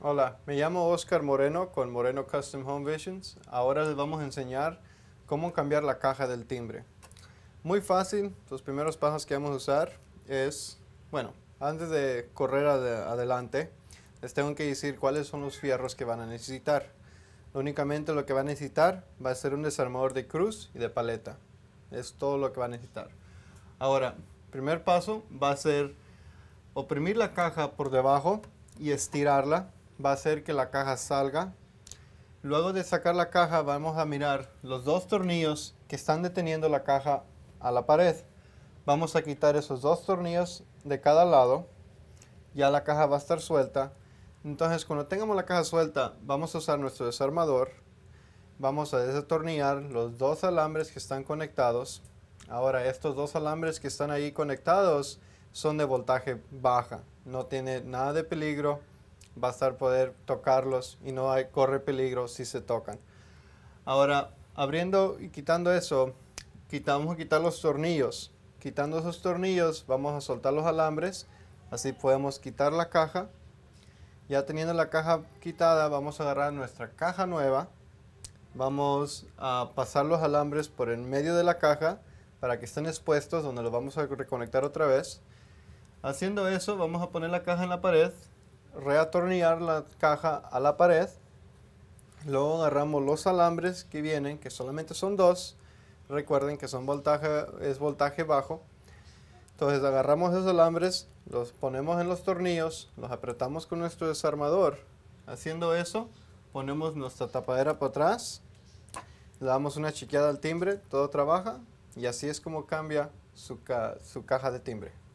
Hola, me llamo Oscar Moreno con Moreno Custom Home Visions. Ahora les vamos a enseñar cómo cambiar la caja del timbre. Muy fácil, los primeros pasos que vamos a usar es, bueno, antes de correr adelante, les tengo que decir cuáles son los fierros que van a necesitar. Únicamente lo que van a necesitar va a ser un desarmador de cruz y de paleta. Es todo lo que van a necesitar. Ahora, primer paso va a ser oprimir la caja por debajo y estirarla va a hacer que la caja salga. Luego de sacar la caja vamos a mirar los dos tornillos que están deteniendo la caja a la pared. Vamos a quitar esos dos tornillos de cada lado. Ya la caja va a estar suelta. Entonces cuando tengamos la caja suelta vamos a usar nuestro desarmador. Vamos a desatornillar los dos alambres que están conectados. Ahora estos dos alambres que están ahí conectados son de voltaje baja. No tiene nada de peligro estar poder tocarlos y no hay, corre peligro si se tocan. Ahora, abriendo y quitando eso, quitamos quitar los tornillos. Quitando esos tornillos, vamos a soltar los alambres. Así podemos quitar la caja. Ya teniendo la caja quitada, vamos a agarrar nuestra caja nueva. Vamos a pasar los alambres por en medio de la caja para que estén expuestos, donde los vamos a reconectar otra vez. Haciendo eso, vamos a poner la caja en la pared reatornillar la caja a la pared. Luego agarramos los alambres que vienen, que solamente son dos. Recuerden que son voltaje, es voltaje bajo. Entonces agarramos esos alambres, los ponemos en los tornillos, los apretamos con nuestro desarmador. Haciendo eso, ponemos nuestra tapadera para atrás, le damos una chequeada al timbre, todo trabaja y así es como cambia su caja de timbre.